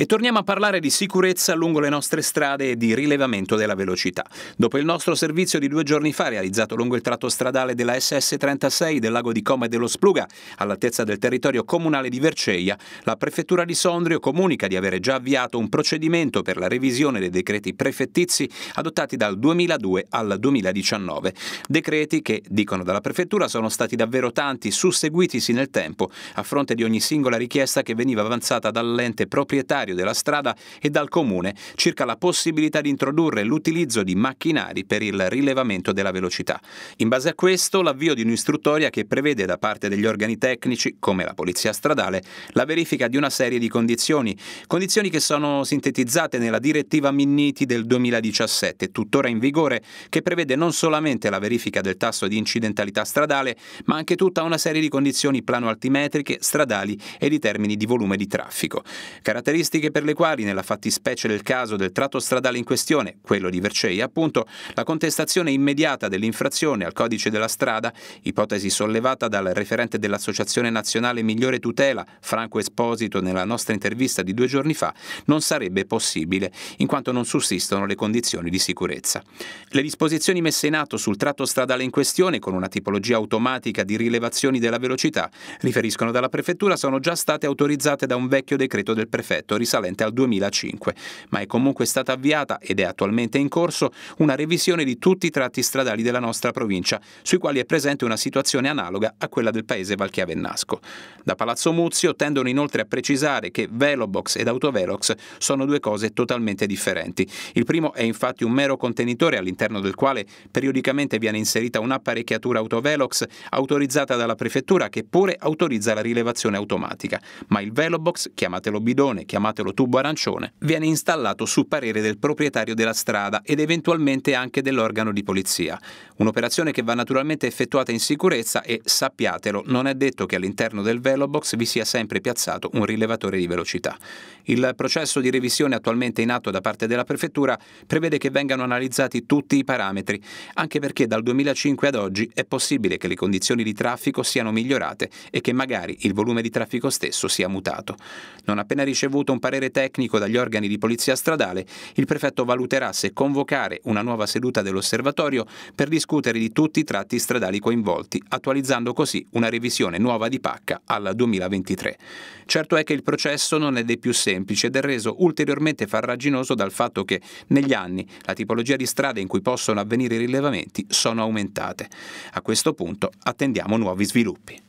E torniamo a parlare di sicurezza lungo le nostre strade e di rilevamento della velocità. Dopo il nostro servizio di due giorni fa, realizzato lungo il tratto stradale della SS36 del lago di Como e dello Spluga, all'altezza del territorio comunale di Verceia, la prefettura di Sondrio comunica di avere già avviato un procedimento per la revisione dei decreti prefettizi adottati dal 2002 al 2019. Decreti che, dicono dalla prefettura, sono stati davvero tanti, susseguitisi nel tempo, a fronte di ogni singola richiesta che veniva avanzata dall'ente proprietario proprietario della strada e dal comune circa la possibilità di introdurre l'utilizzo di macchinari per il rilevamento della velocità. In base a questo, l'avvio di un'istruttoria che prevede da parte degli organi tecnici, come la polizia stradale, la verifica di una serie di condizioni, condizioni che sono sintetizzate nella direttiva Minniti del 2017, tuttora in vigore, che prevede non solamente la verifica del tasso di incidentalità stradale, ma anche tutta una serie di condizioni plano-altimetriche, stradali e di termini di volume di traffico. Caratteristiche tempistiche per le quali, nella fattispecie del caso del tratto stradale in questione, quello di Vercei appunto, la contestazione immediata dell'infrazione al codice della strada, ipotesi sollevata dal referente dell'Associazione Nazionale Migliore Tutela, Franco Esposito, nella nostra intervista di due giorni fa, non sarebbe possibile, in quanto non sussistono le condizioni di sicurezza. Le disposizioni messe in atto sul tratto stradale in questione, con una tipologia automatica di rilevazioni della velocità, riferiscono dalla Prefettura, sono già state autorizzate da un vecchio decreto del prefetto risalente al 2005, ma è comunque stata avviata ed è attualmente in corso una revisione di tutti i tratti stradali della nostra provincia, sui quali è presente una situazione analoga a quella del paese Valchiavennasco. Da Palazzo Muzio tendono inoltre a precisare che Velobox ed Autovelox sono due cose totalmente differenti. Il primo è infatti un mero contenitore all'interno del quale periodicamente viene inserita un'apparecchiatura Autovelox autorizzata dalla prefettura che pure autorizza la rilevazione automatica, ma il Velobox, chiamatelo bidone, chiamatelo chiamatelo tubo arancione, viene installato su parere del proprietario della strada ed eventualmente anche dell'organo di polizia. Un'operazione che va naturalmente effettuata in sicurezza e, sappiatelo, non è detto che all'interno del velobox vi sia sempre piazzato un rilevatore di velocità. Il processo di revisione attualmente in atto da parte della prefettura prevede che vengano analizzati tutti i parametri, anche perché dal 2005 ad oggi è possibile che le condizioni di traffico siano migliorate e che magari il volume di traffico stesso sia mutato. Non appena ricevuto un un parere tecnico dagli organi di polizia stradale, il prefetto valuterà se convocare una nuova seduta dell'osservatorio per discutere di tutti i tratti stradali coinvolti, attualizzando così una revisione nuova di pacca alla 2023. Certo è che il processo non è dei più semplici ed è reso ulteriormente farraginoso dal fatto che negli anni la tipologia di strade in cui possono avvenire i rilevamenti sono aumentate. A questo punto attendiamo nuovi sviluppi.